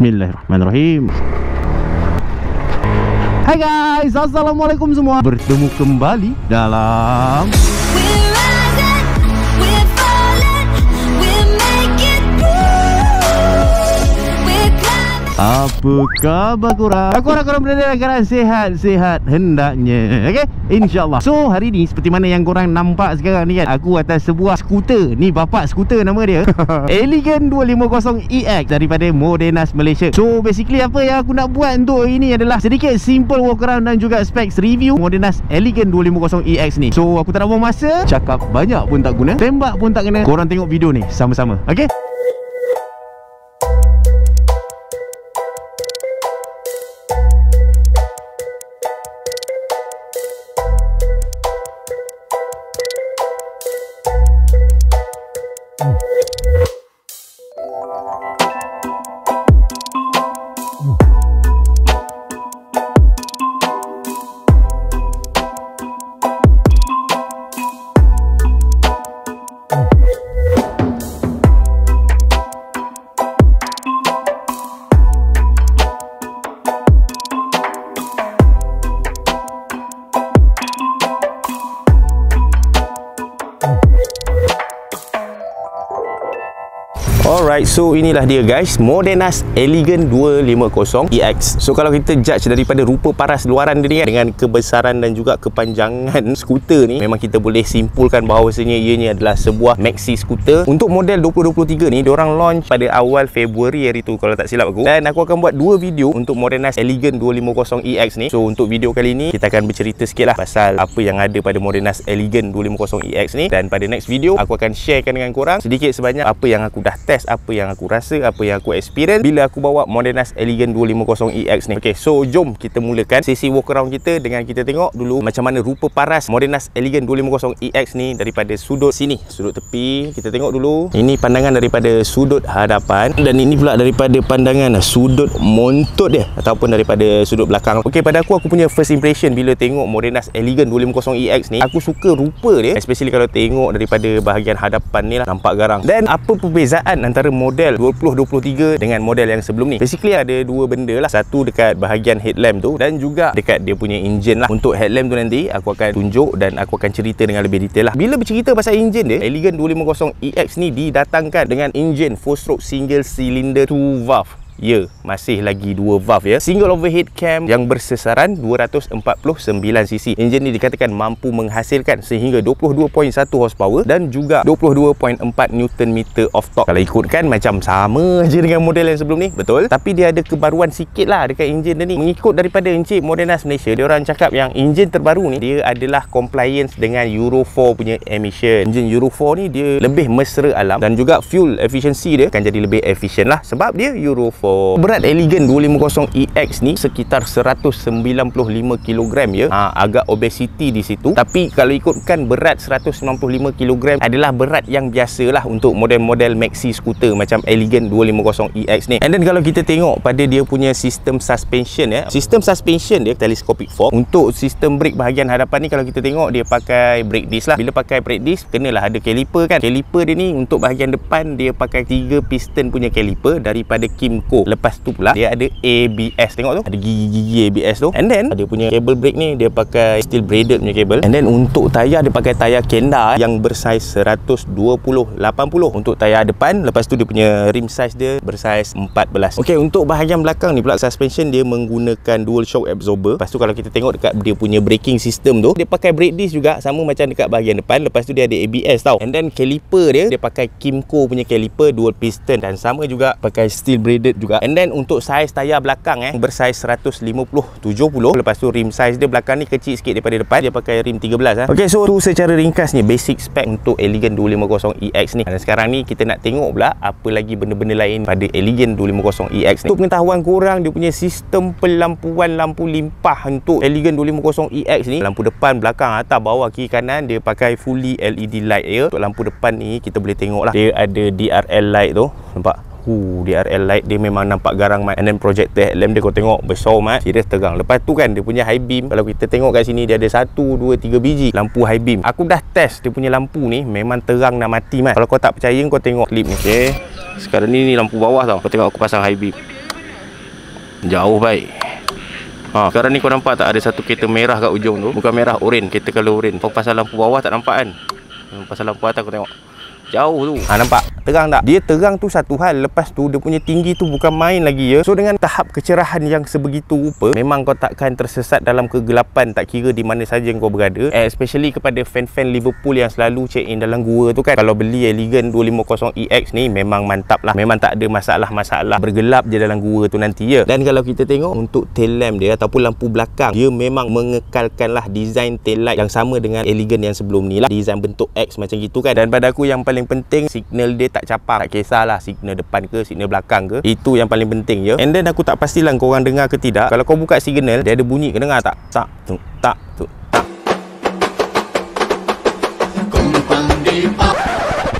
Bismillahirrahmanirrahim Hai guys, Assalamualaikum semua Bertemu kembali dalam We're... Apa khabar korang? Aku harap korang berada dalam keadaan sehat sehat Hendaknya Okay? InsyaAllah So hari ni seperti mana yang korang nampak sekarang ni kan Aku atas sebuah skuter Ni bapak skuter nama dia Elegant 250EX Daripada Modenas Malaysia So basically apa yang aku nak buat untuk hari ni adalah Sedikit simple walkaround dan juga specs review Modenas Elegant 250EX ni So aku tak nak buang masa Cakap banyak pun tak guna Tembak pun tak kena Korang tengok video ni sama-sama Okay? Alright, so inilah dia guys Modenas Elegant 250 EX So kalau kita judge daripada rupa paras luaran dia ni kan Dengan kebesaran dan juga kepanjangan skuter ni Memang kita boleh simpulkan bahawasanya Ianya adalah sebuah maxi skuter Untuk model 2023 ni Diorang launch pada awal Februari hari tu Kalau tak silap aku Dan aku akan buat dua video Untuk Modenas Elegant 250 EX ni So untuk video kali ni Kita akan bercerita sikit lah Pasal apa yang ada pada Modenas Elegant 250 EX ni Dan pada next video Aku akan sharekan dengan korang Sedikit sebanyak apa yang aku dah test apa apa yang aku rasa apa yang aku experience bila aku bawa Modernas Elegant 250EX ni Okay, so jom kita mulakan sesi walk around kita dengan kita tengok dulu macam mana rupa paras Modernas Elegant 250EX ni daripada sudut sini sudut tepi kita tengok dulu ini pandangan daripada sudut hadapan dan ini pula daripada pandangan sudut montot dia ataupun daripada sudut belakang Okay, pada aku aku punya first impression bila tengok Modernas Elegant 250EX ni aku suka rupa dia especially kalau tengok daripada bahagian hadapan ni lah nampak garang dan apa perbezaan antara model 2023 dengan model yang sebelum ni basically ada dua benda lah satu dekat bahagian headlamp tu dan juga dekat dia punya enjin lah untuk headlamp tu nanti aku akan tunjuk dan aku akan cerita dengan lebih detail lah bila bercerita pasal enjin dia Elegant 250 EX ni didatangkan dengan enjin 4 stroke single cylinder 2 valve Ya, masih lagi dua valve ya. Single overhead cam yang bersesaran 249cc. Enjin ini dikatakan mampu menghasilkan sehingga 22.1 horsepower dan juga 22.4 Newton meter of torque. Kalau ikutkan macam sama je dengan model yang sebelum ni. Betul. Tapi dia ada kebaruan sikit lah dekat enjin dia ni. Mengikut daripada Encik Modernas Malaysia, dia orang cakap yang enjin terbaru ni, dia adalah compliance dengan Euro 4 punya emission. Enjin Euro 4 ni, dia lebih mesra alam dan juga fuel efficiency dia akan jadi lebih efficient lah sebab dia Euro 4. Singapura. Berat Elegant 250EX ni sekitar 195 kg ya. Ha, agak obesiti di situ. Tapi kalau ikutkan berat 195 kg adalah berat yang biasalah untuk model-model maxi scooter macam Elegant 250EX ni. And then kalau kita tengok pada dia punya sistem suspension ya. Sistem suspension dia telescopic fork. Untuk sistem brake bahagian hadapan ni kalau kita tengok dia pakai brake disc lah. Bila pakai brake disc kenalah ada caliper kan. Caliper dia ni untuk bahagian depan dia pakai 3 piston punya caliper daripada Kimco Lepas tu pula dia ada ABS tengok tu ada gigi-gigi ABS tu and then dia punya cable brake ni dia pakai steel braided punya cable and then untuk tayar dia pakai tayar Kenda eh, yang bersaiz 12080 untuk tayar depan lepas tu dia punya rim size dia bersaiz 14 Okay untuk bahagian belakang ni pula suspension dia menggunakan dual shock absorber lepas tu kalau kita tengok dekat dia punya braking system tu dia pakai brake disc juga sama macam dekat bahagian depan lepas tu dia ada ABS tau and then caliper dia dia pakai Kimco punya caliper dual piston dan sama juga pakai steel braided juga juga and then untuk saiz tayar belakang eh bersaiz 150 70 lepas tu rim saiz dia belakang ni kecil sikit daripada depan dia pakai rim 13 eh. ok so tu secara ringkasnya basic spec untuk elegant 250 EX ni dan sekarang ni kita nak tengok pula apa lagi benda-benda lain pada elegant 250 EX ni untuk pengetahuan korang dia punya sistem pelampuan lampu limpah untuk elegant 250 EX ni lampu depan belakang atas bawah kiri kanan dia pakai fully LED light ya untuk lampu depan ni kita boleh tengok lah dia ada DRL light tu nampak di RL light dia memang nampak garang mat and then projector headlamp dia kau tengok besar mat serius tegang. lepas tu kan dia punya high beam kalau kita tengok kat sini dia ada 1 2 3 biji lampu high beam aku dah test dia punya lampu ni memang terang nak mati mat kalau kau tak percaya kau tengok clip ni okey sekarang ni ni lampu bawah tau kau tengok aku pasang high beam jauh baik Ha, sekarang ni kau nampak tak ada satu kereta merah kat ujung tu Bukan merah, oren Kereta kalau oren Kau pasal lampu bawah tak nampak kan Pasal lampu atas kau tengok Jauh tu. Ha nampak? Terang tak? Dia terang tu satu hal. Lepas tu dia punya tinggi tu bukan main lagi ya. So dengan tahap kecerahan yang sebegitu rupa, memang kau takkan tersesat dalam kegelapan tak kira di mana saja kau berada. Eh, especially kepada fan-fan Liverpool yang selalu check in dalam gua tu kan. Kalau beli Elegan 250EX ni memang mantap lah. Memang tak ada masalah-masalah bergelap je dalam gua tu nanti ya. Dan kalau kita tengok untuk tail lamp dia ataupun lampu belakang, dia memang mengekalkanlah design tail light yang sama dengan Elegan yang sebelum ni lah. Design bentuk X macam gitu kan. Dan pada aku yang paling paling penting signal dia tak capang tak kisahlah signal depan ke signal belakang ke itu yang paling penting ya and then aku tak pastilah kau orang dengar ke tidak kalau kau buka signal dia ada bunyi ke dengar tak tak tak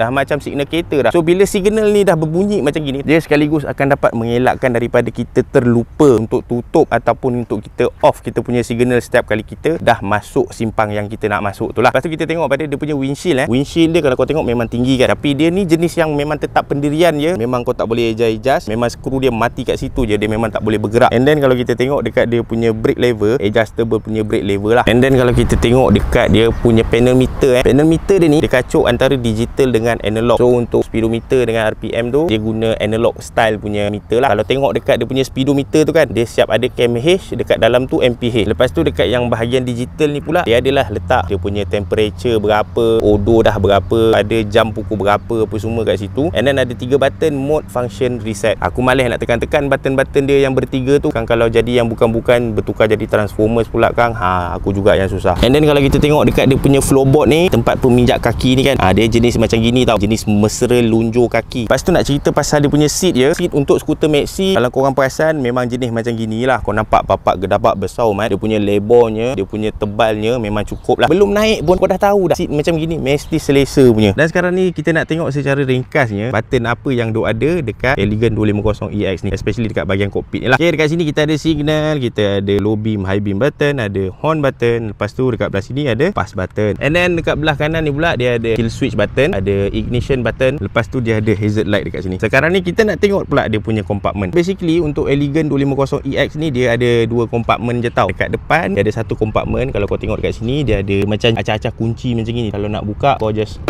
dah macam signal kereta dah so bila signal ni dah berbunyi macam gini dia sekaligus akan dapat mengelakkan daripada kita terlupa untuk tutup ataupun untuk kita off kita punya signal setiap kali kita dah masuk simpang yang kita nak masuk tu lah lepas tu kita tengok pada dia punya windshield eh windshield dia kalau kau tengok memang tinggi kan tapi dia ni jenis yang memang tetap pendirian dia memang kau tak boleh adjust memang skru dia mati kat situ je dia memang tak boleh bergerak and then kalau kita tengok dekat dia punya brake lever adjustable punya brake lever lah and then kalau kita tengok dekat dia punya panel meter eh panel meter dia ni dia kacuk antara digital dengan dengan analog so untuk speedometer dengan RPM tu dia guna analog style punya meter lah kalau tengok dekat dia punya speedometer tu kan dia siap ada cam H dekat dalam tu MPH lepas tu dekat yang bahagian digital ni pula dia adalah letak dia punya temperature berapa odor dah berapa ada jam pukul berapa apa semua kat situ and then ada tiga button mode function reset aku malas nak tekan-tekan button-button dia yang bertiga tu kan kalau jadi yang bukan-bukan bertukar jadi transformers pula kan ha aku juga yang susah and then kalau kita tengok dekat dia punya floorboard ni tempat peminjak kaki ni kan ada ha, jenis macam gini gini tau jenis mesra lunjur kaki lepas tu nak cerita pasal dia punya seat ya seat untuk skuter maxi kalau korang perasan memang jenis macam gini lah korang nampak bapak gedabak besar umat dia punya lebarnya dia punya tebalnya memang cukup lah belum naik pun korang dah tahu dah seat macam gini mesti selesa punya dan sekarang ni kita nak tengok secara ringkasnya button apa yang duk ada dekat elegant 250EX ni especially dekat bahagian cockpit ni lah ok dekat sini kita ada signal kita ada low beam high beam button ada horn button lepas tu dekat belah sini ada pass button and then dekat belah kanan ni pula dia ada kill switch button ada ignition button lepas tu dia ada hazard light dekat sini sekarang ni kita nak tengok pula dia punya compartment basically untuk elegant 250EX ni dia ada dua compartment je tau dekat depan dia ada satu compartment kalau kau tengok dekat sini dia ada macam acah-acah kunci macam ni kalau nak buka kau just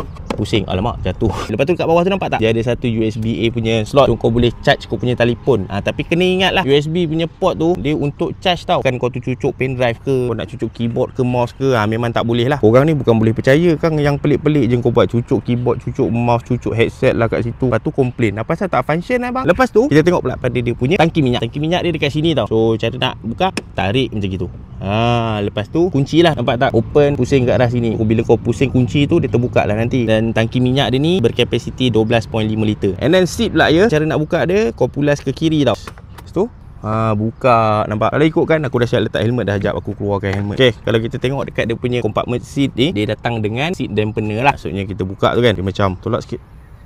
pusing alamak jatuh lepas tu kat bawah tu nampak tak dia ada satu USB A punya slot so, kau boleh charge kau punya telefon ha, tapi kena ingat lah USB punya port tu dia untuk charge tau kan kau tu cucuk pen drive ke kau nak cucuk keyboard ke mouse ke ha, memang tak boleh lah orang ni bukan boleh percaya kan yang pelik-pelik je kau buat cucuk keyboard cucuk mouse cucuk headset lah kat situ lepas tu komplain apa pasal tak function abang lepas tu kita tengok pula pada dia punya tangki minyak tangki minyak dia dekat sini tau so cara nak buka tarik macam gitu Ha, lepas tu kunci lah nampak tak open pusing kat arah sini bila kau pusing kunci tu dia terbuka lah nanti dan tangki minyak dia ni berkapasiti 12.5 liter and then seat lah ya cara nak buka dia kau pulas ke kiri tau lepas tu ha, buka nampak kalau kan, aku dah siap letak helmet dah sekejap aku keluarkan helmet Okay. kalau kita tengok dekat dia punya compartment seat ni dia datang dengan seat dampener lah maksudnya kita buka tu kan dia macam tolak sikit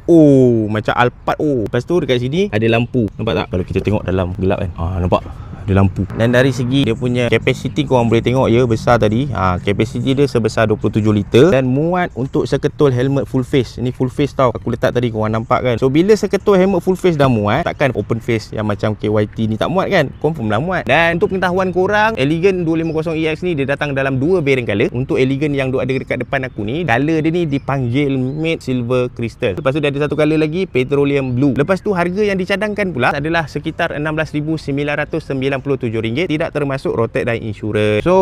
Oh macam Alphard oh. Lepas tu dekat sini ada lampu Nampak tak? Kalau kita tengok dalam gelap kan ah, Nampak? dia lampu dan dari segi dia punya kapasiti korang boleh tengok ya besar tadi ha, kapasiti dia sebesar 27 liter dan muat untuk seketul helmet full face ni full face tau aku letak tadi korang nampak kan so bila seketul helmet full face dah muat takkan open face yang macam KYT ni tak muat kan confirm dah muat dan untuk pengetahuan korang Elegant 250EX ni dia datang dalam dua bearing color untuk Elegant yang ada dekat depan aku ni color dia ni dipanggil made silver crystal lepas tu dia ada satu color lagi petroleum blue lepas tu harga yang dicadangkan pula adalah sekitar 16,999 RM97 tidak termasuk rotate dan insurans. So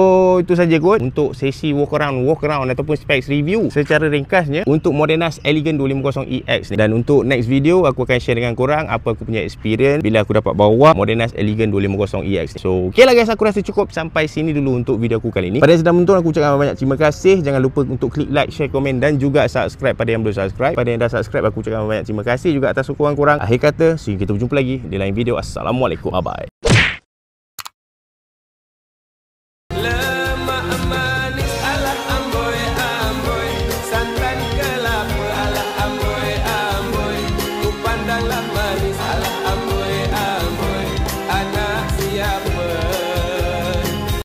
itu saja kot untuk sesi walk around walk around ataupun specs review secara ringkasnya untuk Modenas Elegant 250EX ni. Dan untuk next video aku akan share dengan korang apa aku punya experience bila aku dapat bawa Modenas Elegant 250EX. Ni. So okeylah guys aku rasa cukup sampai sini dulu untuk video aku kali ini. Pada sedang menonton aku ucapkan banyak terima kasih. Jangan lupa untuk klik like, share, komen dan juga subscribe pada yang belum subscribe. Pada yang dah subscribe aku ucapkan banyak terima kasih juga atas sokongan korang. Akhir kata, sehingga you kita berjumpa lagi di lain video. Assalamualaikum. Bye bye.